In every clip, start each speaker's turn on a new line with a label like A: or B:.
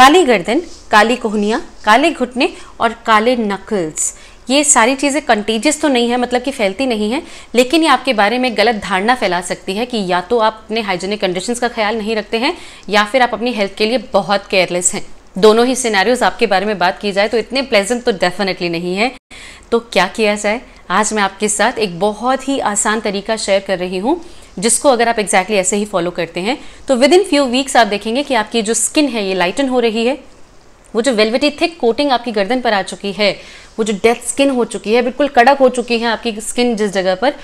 A: काली गर्दन काली कोहनियाँ काले घुटने और काले नकल्स ये सारी चीज़ें कंटीजियस तो नहीं है मतलब कि फैलती नहीं है लेकिन ये आपके बारे में गलत धारणा फैला सकती है कि या तो आप अपने हाइजीनिक कंडीशंस का ख्याल नहीं रखते हैं या फिर आप अपनी हेल्थ के लिए बहुत केयरलेस हैं दोनों ही सिनेरियोज आपके बारे में बात की जाए तो इतने प्लेजेंट तो डेफिनेटली नहीं है तो क्या किया जाए आज मैं आपके साथ एक बहुत ही आसान तरीका शेयर कर रही हूँ जिसको अगर आप एग्जैक्टली exactly ऐसे ही फॉलो करते हैं तो विद इन फ्यू वीक्स आप देखेंगे कि आपकी जो स्किन है ये लाइटन हो रही है वो जो वेलवेटी थिक कोटिंग आपकी गर्दन पर आ चुकी है वो जो डेथ स्किन हो चुकी है बिल्कुल कड़क हो चुकी है आपकी स्किन जिस जगह पर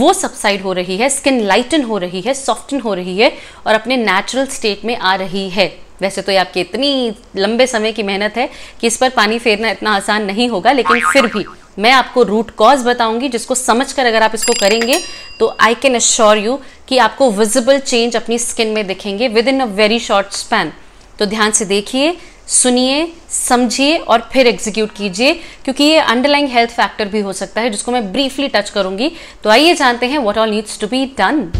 A: वो सबसाइड हो रही है स्किन लाइटन हो रही है सॉफ्टन हो रही है और अपने नेचुरल स्टेट में आ रही है वैसे तो ये आपकी इतनी लंबे समय की मेहनत है कि इस पर पानी फेरना इतना आसान नहीं होगा लेकिन फिर भी मैं आपको रूट कॉज बताऊंगी जिसको समझकर अगर आप इसको करेंगे तो आई कैन अश्योर यू कि आपको विजिबल चेंज अपनी स्किन में दिखेंगे with in a very short span तो ध्यान से देखिए सुनिए समझिए और फिर एग्जीक्यूट कीजिए क्योंकि ये अंडरलाइंग हेल्थ फैक्टर भी हो सकता है जिसको मैं ब्रीफली टच करूंगी तो आइए जानते हैं what all needs to be done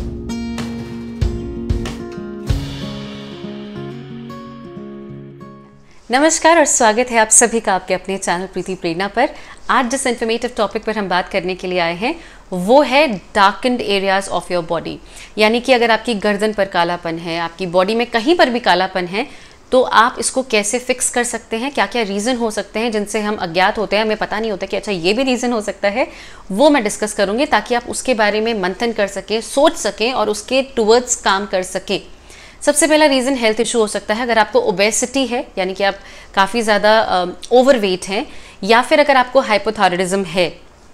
A: नमस्कार और स्वागत है आप सभी का आपके अपने चैनल प्रीति प्रेरणा पर आज जिस इन्फॉर्मेटिव टॉपिक पर हम बात करने के लिए आए हैं वो है darkened areas of your body यानी कि अगर आपकी गर्दन पर कालापन है आपकी बॉडी में कहीं पर भी कालापन है तो आप इसको कैसे फिक्स कर सकते हैं क्या क्या रीज़न हो सकते हैं जिनसे हम अज्ञात होते हैं हमें पता नहीं होता कि अच्छा ये भी रीज़न हो सकता है वो मैं डिस्कस करूँगी ताकि आप उसके बारे में मंथन कर सकें सोच सकें और उसके टूवर्ड्स काम कर सकें सबसे पहला रीज़न हेल्थ इशू हो सकता है अगर आपको ओबेसिटी है यानी कि आप काफ़ी ज़्यादा ओवरवेट हैं या फिर अगर आपको हाइपोथायरिडिज्म है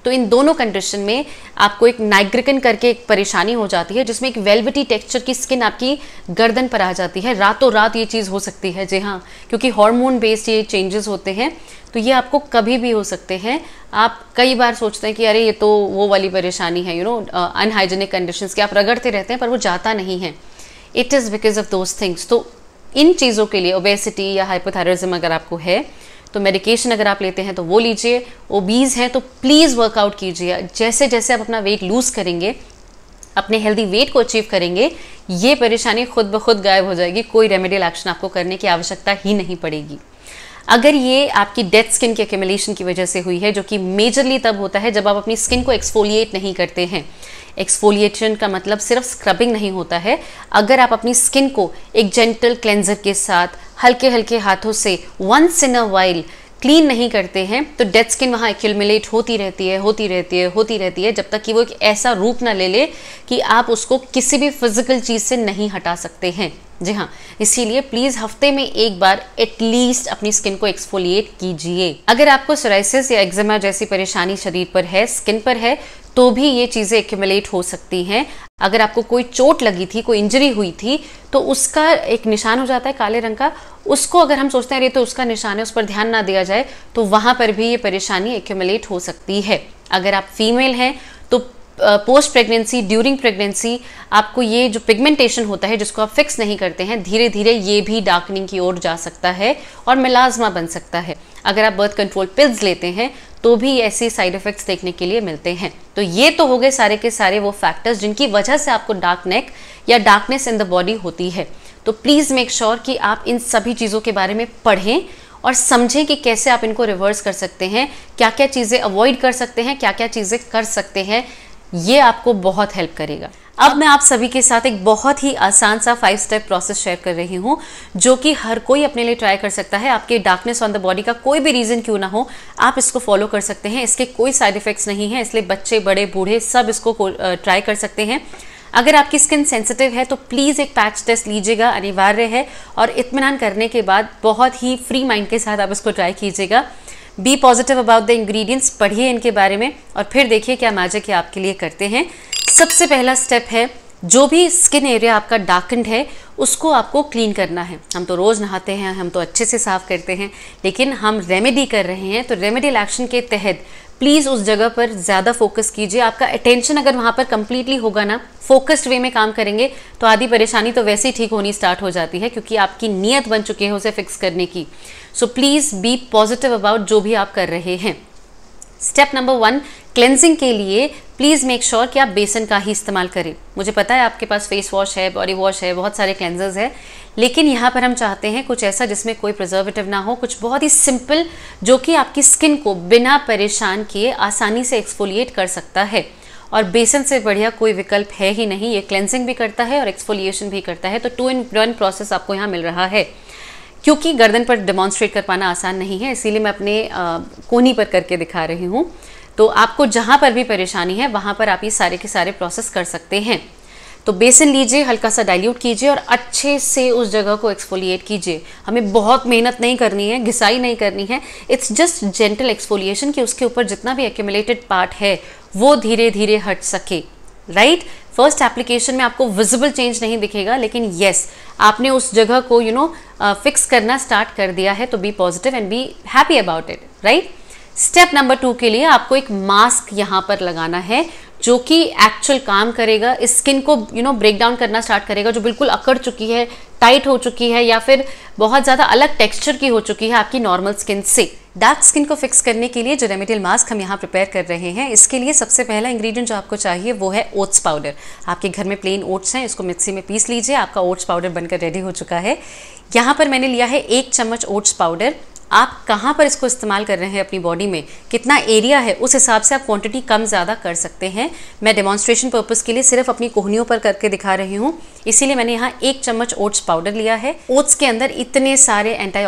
A: तो इन दोनों कंडीशन में आपको एक नाइग्रिकन करके एक परेशानी हो जाती है जिसमें एक वेलविटी टेक्सचर की स्किन आपकी गर्दन पर आ जाती है रातों रात ये चीज़ हो सकती है जी हाँ क्योंकि हार्मोन बेस्ड ये चेंजेस होते हैं तो ये आपको कभी भी हो सकते हैं आप कई बार सोचते हैं कि अरे ये तो वो वाली परेशानी है यू नो अनहाइजेनिक कंडीशंस की आप रगड़ते रहते हैं पर वो जाता नहीं है it is because of those things तो इन चीज़ों के लिए ओबेसिटी या हाइपोथायरॉयज़म अगर आपको है तो मेडिकेशन अगर आप लेते हैं तो वो लीजिए ओबीज हैं तो प्लीज़ वर्कआउट कीजिए जैसे जैसे आप अपना वेट लूज़ करेंगे अपने हेल्दी वेट को अचीव करेंगे ये परेशानी खुद ब खुद गायब हो जाएगी कोई रेमेडियल एक्शन आपको करने की आवश्यकता ही नहीं पड़ेगी अगर ये आपकी डेथ स्किन के एक्यूमुलेशन की वजह से हुई है जो कि मेजरली तब होता है जब आप अपनी स्किन को एक्सफोलिएट नहीं करते हैं एक्सफोलिएशन का मतलब सिर्फ स्क्रबिंग नहीं होता है अगर आप अपनी स्किन को एक जेंटल क्लेंजर के साथ हल्के हल्के हाथों से once in a while clean नहीं करते हैं तो डेड स्किन वहाँ एक्यूलमिलेट होती रहती है होती रहती है होती रहती है जब तक कि वो एक ऐसा रूप ना ले ले कि आप उसको किसी भी फिजिकल चीज़ से नहीं हटा सकते हैं जी हाँ इसीलिए प्लीज हफ्ते में एक बार एटलीस्ट अपनी स्किन को एक्सफोलिएट कीजिए अगर आपको सोराइसिस या एक्जिमा जैसी परेशानी शरीर पर है स्किन पर है तो भी ये चीज़ें एक्यूमलेट हो सकती हैं अगर आपको कोई चोट लगी थी कोई इंजरी हुई थी तो उसका एक निशान हो जाता है काले रंग का उसको अगर हम सोचते हैं अरे तो उसका निशान है उस पर ध्यान ना दिया जाए तो वहाँ पर भी ये परेशानी एक्यूमलेट हो सकती है अगर आप फीमेल हैं तो पोस्ट प्रेगनेंसी ड्यूरिंग प्रेगनेंसी आपको ये जो पिगमेंटेशन होता है जिसको आप फिक्स नहीं करते हैं धीरे धीरे ये भी डार्कनिंग की ओर जा सकता है और मिलाजमा बन सकता है अगर आप बर्थ कंट्रोल पिल्स लेते हैं तो भी ऐसे साइड इफेक्ट्स देखने के लिए मिलते हैं तो ये तो हो गए सारे के सारे वो फैक्टर्स जिनकी वजह से आपको डार्क नेक या डार्कनेस इन द बॉडी होती है तो प्लीज़ मेक श्योर कि आप इन सभी चीज़ों के बारे में पढ़ें और समझें कि कैसे आप इनको रिवर्स कर सकते हैं क्या क्या चीज़ें अवॉइड कर सकते हैं क्या क्या चीज़ें कर सकते हैं ये आपको बहुत हेल्प करेगा अब मैं आप सभी के साथ एक बहुत ही आसान सा फाइव स्टेप प्रोसेस शेयर कर रही हूँ जो कि हर कोई अपने लिए ट्राई कर सकता है आपके डार्कनेस ऑन द बॉडी का कोई भी रीज़न क्यों ना हो आप इसको फॉलो कर सकते हैं इसके कोई साइड इफ़ेक्ट्स नहीं है इसलिए बच्चे बड़े बूढ़े सब इसको ट्राई कर सकते हैं अगर आपकी स्किन सेंसिटिव है तो प्लीज़ एक पैच टेस्ट लीजिएगा अनिवार्य है और इतमान करने के बाद बहुत ही फ्री माइंड के साथ आप इसको ट्राई कीजिएगा be positive about the ingredients पढ़िए इनके बारे में और फिर देखिए क्या मैजिक ये आपके लिए करते हैं सबसे पहला स्टेप है जो भी स्किन एरिया आपका डार्कंड है उसको आपको क्लीन करना है हम तो रोज़ नहाते हैं हम तो अच्छे से साफ़ करते हैं लेकिन हम रेमेडी कर रहे हैं तो रेमेडियल एक्शन के तहत प्लीज़ उस जगह पर ज़्यादा फोकस कीजिए आपका अटेंशन अगर वहाँ पर कम्प्लीटली होगा ना फोकस्ड वे में काम करेंगे तो आधी परेशानी तो वैसे ही ठीक होनी स्टार्ट हो जाती है क्योंकि आपकी नीयत बन चुकी है उसे फिक्स करने की so please be positive about जो भी आप कर रहे हैं स्टेप नंबर वन क्लेंजिंग के लिए प्लीज़ मेक श्योर कि आप बेसन का ही इस्तेमाल करें मुझे पता है आपके पास फेस वॉश है बॉडी वॉश है बहुत सारे क्लेंजर्स है लेकिन यहाँ पर हम चाहते हैं कुछ ऐसा जिसमें कोई प्रिजर्वेटिव ना हो कुछ बहुत ही सिंपल जो कि आपकी स्किन को बिना परेशान किए आसानी से एक्सफोलिएट कर सकता है और बेसन से बढ़िया कोई विकल्प है ही नहीं ये क्लेंजिंग भी करता है और एक्सफोलिएशन भी करता है तो टू इन वन प्रोसेस आपको यहाँ मिल रहा है क्योंकि गर्दन पर डेमॉन्स्ट्रेट कर पाना आसान नहीं है इसीलिए मैं अपने कोनी पर करके दिखा रही हूँ तो आपको जहाँ पर भी परेशानी है वहाँ पर आप ये सारे के सारे प्रोसेस कर सकते हैं तो बेसन लीजिए हल्का सा डाइल्यूट कीजिए और अच्छे से उस जगह को एक्सफोलिएट कीजिए हमें बहुत मेहनत नहीं करनी है घिसाई नहीं करनी है इट्स जस्ट जेंटल एक्सफोलिएशन कि उसके ऊपर जितना भी एक्यूमुलेटेड पार्ट है वो धीरे धीरे हट सके राइट फर्स्ट एप्लीकेशन में आपको विजिबल चेंज नहीं दिखेगा लेकिन yes, आपने उस जगह को यू नो फिक्स करना स्टार्ट कर दिया है तो be positive and be happy about it right step number two के लिए आपको एक मास्क यहां पर लगाना है जो कि एक्चुअल काम करेगा इस स्किन को यू नो ब्रेक डाउन करना स्टार्ट करेगा जो बिल्कुल अकड़ चुकी है टाइट हो चुकी है या फिर बहुत ज़्यादा अलग टेक्सचर की हो चुकी है आपकी नॉर्मल स्किन से डार्क स्किन को फिक्स करने के लिए जो रेमेडियल मास्क हम यहाँ प्रिपेयर कर रहे हैं इसके लिए सबसे पहला इंग्रेडिएंट जो आपको चाहिए वो है ओट्स पाउडर आपके घर में प्लेन ओट्स हैं इसको मिक्सी में पीस लीजिए आपका ओट्स पाउडर बनकर रेडी हो चुका है यहाँ पर मैंने लिया है एक चम्मच ओट्स पाउडर आप कहाँ पर इसको इस्तेमाल कर रहे हैं अपनी बॉडी में कितना एरिया है उस हिसाब से आप क्वांटिटी कम ज़्यादा कर सकते हैं मैं डेमॉन्स्ट्रेशन पर्पज़ के लिए सिर्फ अपनी कोहनियों पर करके दिखा रही हूँ इसीलिए मैंने यहाँ एक चम्मच ओट्स पाउडर लिया है ओट्स के अंदर इतने सारे एंटी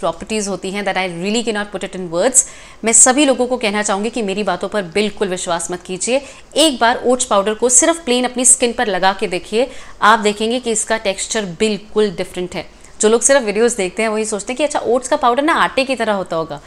A: प्रॉपर्टीज़ होती हैं that I really can not put it in words मैं सभी लोगों को कहना चाहूँगी कि मेरी बातों पर बिल्कुल विश्वास मत कीजिए एक बार ओट्स पाउडर को सिर्फ प्लेन अपनी स्किन पर लगा के देखिए आप देखेंगे कि इसका टेक्स्चर बिल्कुल डिफरेंट है जो लोग सिर्फ वीडियोस देखते हैं वही सोचते हैं कि अच्छा ओट्स का पाउडर ना आटे की तरह होता होगा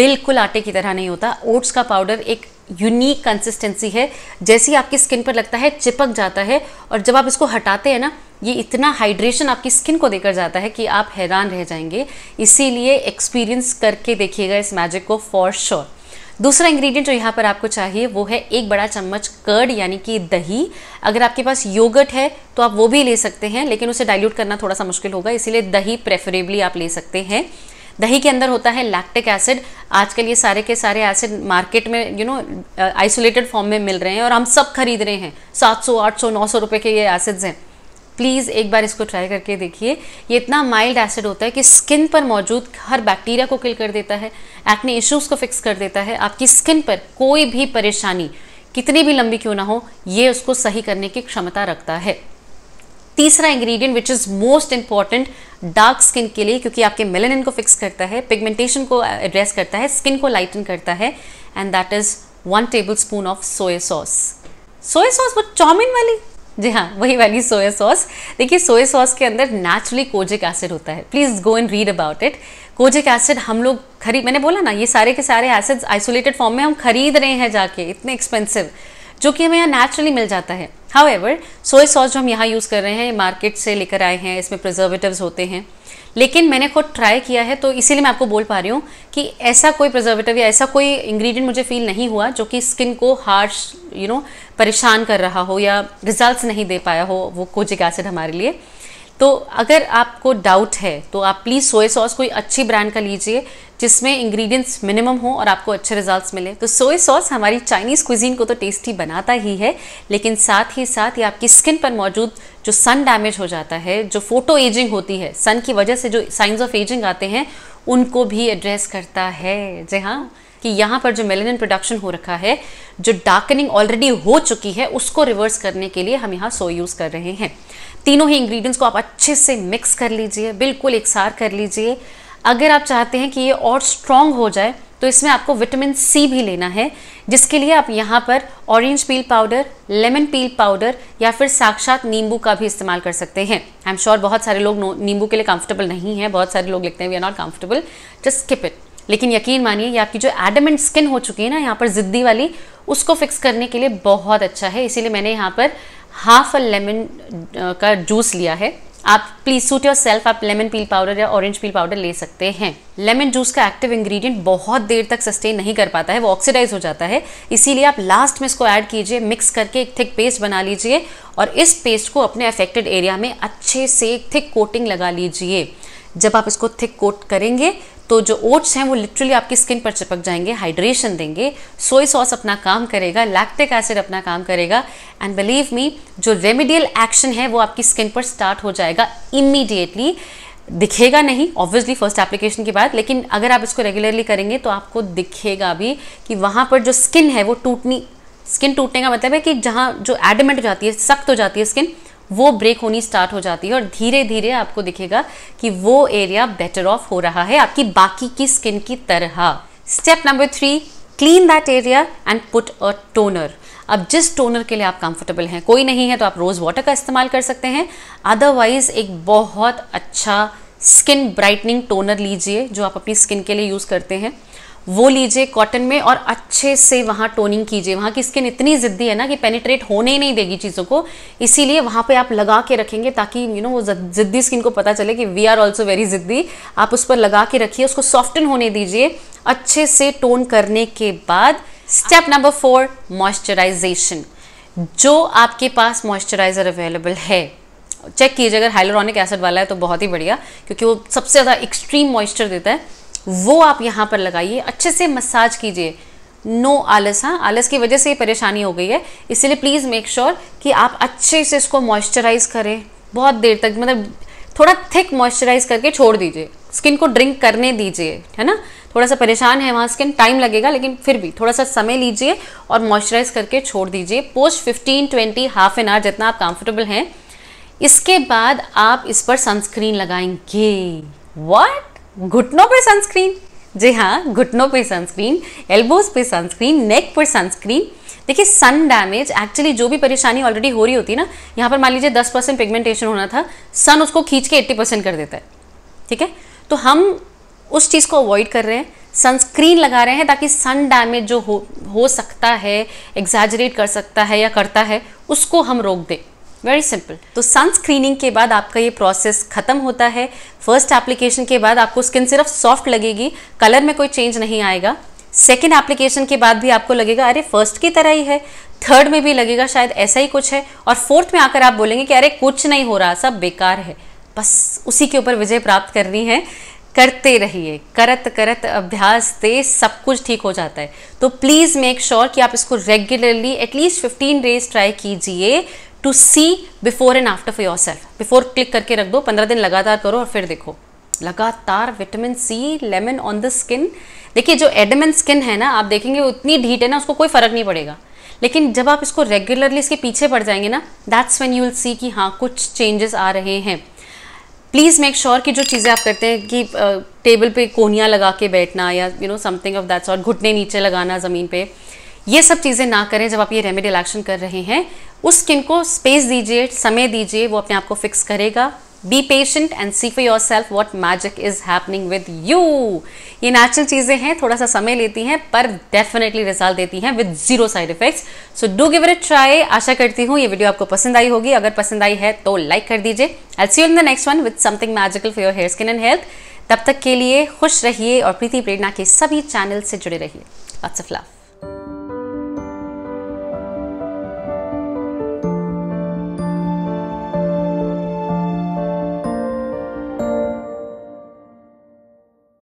A: बिल्कुल आटे की तरह नहीं होता ओट्स का पाउडर एक यूनिक कंसिस्टेंसी है जैसी आपकी स्किन पर लगता है चिपक जाता है और जब आप इसको हटाते हैं ना ये इतना हाइड्रेशन आपकी स्किन को देकर जाता है कि आप हैरान रह जाएंगे इसीलिए एक्सपीरियंस करके देखिएगा इस मैजिक को फॉर श्योर sure. दूसरा इंग्रेडिएंट जो यहाँ पर आपको चाहिए वो है एक बड़ा चम्मच कर्ड यानी कि दही अगर आपके पास योगर्ट है तो आप वो भी ले सकते हैं लेकिन उसे डाइल्यूट करना थोड़ा सा मुश्किल होगा इसीलिए दही प्रेफरेबली आप ले सकते हैं दही के अंदर होता है लैक्टिक एसिड आजकल ये सारे के सारे एसिड मार्केट में यू नो आइसोलेटेड फॉर्म में मिल रहे हैं और हम सब खरीद रहे हैं 700, 800, 900 रुपए के ये एसिड्स हैं प्लीज़ एक बार इसको ट्राई करके देखिए ये इतना माइल्ड एसिड होता है कि स्किन पर मौजूद हर बैक्टीरिया को किल कर देता है एक्ने इश्यूज़ को फिक्स कर देता है आपकी स्किन पर कोई भी परेशानी कितनी भी लंबी क्यों ना हो ये उसको सही करने की क्षमता रखता है तीसरा ingredient which is most important dark skin के लिए क्योंकि आपके मेलेनिन को फिक्स करता है पिगमेंटेशन को एड्रेस करता है स्किन को लाइटन करता है and that is one tablespoon of soya sauce soya sauce वो चाउमिन वाली जी हाँ वही वाली सोया सॉस देखिए सोया सॉस के अंदर नेचुरली कोजिक एसिड होता है please go and read about it kojic acid हम लोग खरीद मैंने बोला ना ये सारे के सारे एसिड्स आइसोलेटेड फॉर्म में हम खरीद रहे हैं जाके इतने एक्सपेंसिव जो कि हमें यहाँ नेचुरली मिल जाता है हाउ एवर सोया सॉस जो हम यहाँ यूज़ कर रहे हैं मार्केट से लेकर आए हैं इसमें प्रिजर्वेटिव होते हैं लेकिन मैंने खुद ट्राई किया है तो इसीलिए मैं आपको बोल पा रही हूँ कि ऐसा कोई प्रिजर्वेटिव या ऐसा कोई इंग्रेडिएंट मुझे फील नहीं हुआ जो कि स्किन को हार्श यू नो परेशान कर रहा हो या रिजल्ट्स नहीं दे पाया हो वो कोजिक एसिड हमारे लिए तो अगर आपको डाउट है तो आप प्लीज़ सोया सॉस कोई अच्छी ब्रांड का लीजिए जिसमें इंग्रेडिएंट्स मिनिमम हो और आपको अच्छे रिजल्ट्स मिले तो सोया सॉस हमारी चाइनीज़ क्विजीन को तो टेस्टी बनाता ही है लेकिन साथ ही साथ ये आपकी स्किन पर मौजूद जो सन डैमेज हो जाता है जो फोटो एजिंग होती है सन की वजह से जो साइंस ऑफ एजिंग आते हैं उनको भी एड्रेस करता है जी हाँ कि यहाँ पर जो मेलेनिन प्रोडक्शन हो रखा है जो डार्कनिंग ऑलरेडी हो चुकी है उसको रिवर्स करने के लिए हम यहाँ सो यूज़ कर रहे हैं तीनों ही इंग्रेडिएंट्स को आप अच्छे से मिक्स कर लीजिए बिल्कुल एकसार कर लीजिए अगर आप चाहते हैं कि ये और स्ट्रांग हो जाए तो इसमें आपको विटामिन सी भी लेना है जिसके लिए आप यहाँ पर orange peel powder lemon peel powder या फिर साक्षात नींबू का भी इस्तेमाल कर सकते हैं आई एम श्योर बहुत सारे लोग नींबू के लिए कंफर्टेबल नहीं है बहुत सारे लोग लिखते हैं we are not comfortable just skip it लेकिन यकीन मानिए ये आपकी जो एडमेंट स्किन हो चुकी है ना यहाँ पर ज़िद्दी वाली उसको फिक्स करने के लिए बहुत अच्छा है इसीलिए मैंने यहाँ पर हाफ अ लेमन का जूस लिया है आप प्लीज़ सूट योर सेल्फ आप लेमन पील पाउडर या ऑरेंज पील पाउडर ले सकते हैं लेमन जूस का एक्टिव इंग्रेडिएंट बहुत देर तक सस्टेन नहीं कर पाता है वो ऑक्सीडाइज हो जाता है इसीलिए आप लास्ट में इसको ऐड कीजिए मिक्स करके एक थिक पेस्ट बना लीजिए और इस पेस्ट को अपने अफेक्टेड एरिया में अच्छे से एक थिक कोटिंग लगा लीजिए जब आप इसको थिक कोट करेंगे तो जो ओट्स हैं वो लिटरली आपकी स्किन पर चिपक जाएंगे हाइड्रेशन देंगे सोई सॉस अपना काम करेगा लैक्टिक एसिड अपना काम करेगा एंड बिलीव मी जो रेमिडियल एक्शन है वो आपकी स्किन पर स्टार्ट हो जाएगा इमीडिएटली दिखेगा नहीं ऑब्वियसली फर्स्ट एप्लीकेशन के बाद लेकिन अगर आप इसको रेगुलरली करेंगे तो आपको दिखेगा भी कि वहाँ पर जो स्किन है वो टूटनी स्किन टूटने का मतलब है कि जहाँ जो एडमेंट हो जाती है सख्त हो जाती है स्किन वो ब्रेक होनी स्टार्ट हो जाती है और धीरे धीरे आपको दिखेगा कि वो एरिया बेटर ऑफ हो रहा है आपकी बाकी की स्किन की तरह step number three clean that area and put a toner अब जिस टोनर के लिए आप कंफर्टेबल हैं कोई नहीं है तो आप रोज़ वाटर का इस्तेमाल कर सकते हैं अदरवाइज़ एक बहुत अच्छा स्किन ब्राइटनिंग टोनर लीजिए जो आप अपनी स्किन के लिए यूज़ करते हैं वो लीजिए कॉटन में और अच्छे से वहाँ टोनिंग कीजिए वहाँ की स्किन इतनी ज़िद्दी है ना कि पेनिट्रेट होने ही नहीं देगी चीज़ों को इसीलिए वहाँ पे आप लगा के रखेंगे ताकि यू नो वो ज़िद्दी स्किन को पता चले कि वी आर ऑल्सो वेरी ज़िद्दी आप उस पर लगा के रखिए उसको सॉफ्टन होने दीजिए अच्छे से टोन करने के बाद स्टेप नंबर फोर मॉइस्चराइजेशन जो आपके पास मॉइस्चराइज़र अवेलेबल है चेक कीजिए अगर हाइलोरॉनिक एसिड वाला है तो बहुत ही बढ़िया क्योंकि वो सबसे ज़्यादा एक्सट्रीम मॉइस्चर देता है वो आप यहाँ पर लगाइए अच्छे से मसाज कीजिए नो आलस हाँ आलस की वजह से ये परेशानी हो गई है इसलिए प्लीज़ मेक श्योर कि आप अच्छे से इसको मॉइस्चराइज करें बहुत देर तक मतलब थोड़ा थिक मॉइस्चराइज करके छोड़ दीजिए स्किन को ड्रिंक करने दीजिए है ना थोड़ा सा परेशान है वहाँ स्किन टाइम लगेगा लेकिन फिर भी थोड़ा सा समय लीजिए और मॉइस्चराइज करके छोड़ दीजिए post fifteen twenty half an hour जितना आप कंफर्टेबल हैं इसके बाद आप इस पर सनस्क्रीन लगाएंगे वॉट घुटनों पर सनस्क्रीन जी हाँ घुटनों पे सनस्क्रीन एल्बोज पे सनस्क्रीन नेक पर सनस्क्रीन देखिए सन डैमेज एक्चुअली जो भी परेशानी ऑलरेडी हो रही होती है ना यहाँ पर मान लीजिए 10 परसेंट पिगमेंटेशन होना था सन उसको खींच के 80 परसेंट कर देता है ठीक है तो हम उस चीज़ को अवॉइड कर रहे हैं सनस्क्रीन लगा रहे हैं ताकि सन डैमेज जो हो हो सकता है एग्जैजरेट कर सकता है या करता है उसको हम रोक दें वेरी सिंपल तो सन स्क्रीनिंग के बाद आपका ये प्रोसेस खत्म होता है फर्स्ट एप्लीकेशन के बाद आपको स्किन सिर्फ सॉफ्ट लगेगी कलर में कोई चेंज नहीं आएगा सेकेंड एप्लीकेशन के बाद भी आपको लगेगा अरे फर्स्ट की तरह ही है थर्ड में भी लगेगा शायद ऐसा ही कुछ है और फोर्थ में आकर आप बोलेंगे कि अरे कुछ नहीं हो रहा सब बेकार है बस उसी के ऊपर विजय प्राप्त करनी है करते रहिए करत करत अभ्यास से सब कुछ ठीक हो जाता है तो प्लीज़ मेक श्योर कि आप इसको रेगुलरली एटलीस्ट 15 डेज ट्राई कीजिए to see before and after for yourself before click करके रख दो पंद्रह दिन लगातार करो और फिर देखो लगातार vitamin C lemon on the skin देखिए जो एडमन स्किन है ना आप देखेंगे उतनी ढीट है ना उसको कोई फर्क नहीं पड़ेगा लेकिन जब आप इसको रेगुलरली इसके पीछे पड़ जाएंगे ना that's when you will see कि हाँ कुछ चेंजेस आ रहे हैं प्लीज़ मेक श्योर कि जो चीज़ें आप करते हैं कि टेबल पे कोनिया लगा के बैठना या you know something of that's और घुटने नीचे लगाना ज़मीन पे ये सब चीज़ें ना करें जब आप ये रेमेडियल एक्शन कर रहे हैं उस स्किन को स्पेस दीजिए समय दीजिए वो अपने आप को फिक्स करेगा be patient and see for yourself what magic is happening with you ये नेचुरल चीज़ें हैं थोड़ा सा समय लेती हैं पर डेफिनेटली रिजल्ट देती हैं with zero side effects so do give it try आशा करती हूँ ये वीडियो आपको पसंद आई होगी अगर पसंद आई है तो लाइक कर दीजिए I'll see in the next one with something magical for your hair skin and health तब तक के लिए खुश रहिए और प्रीति प्रेरणा के सभी चैनल से जुड़े रहिए लव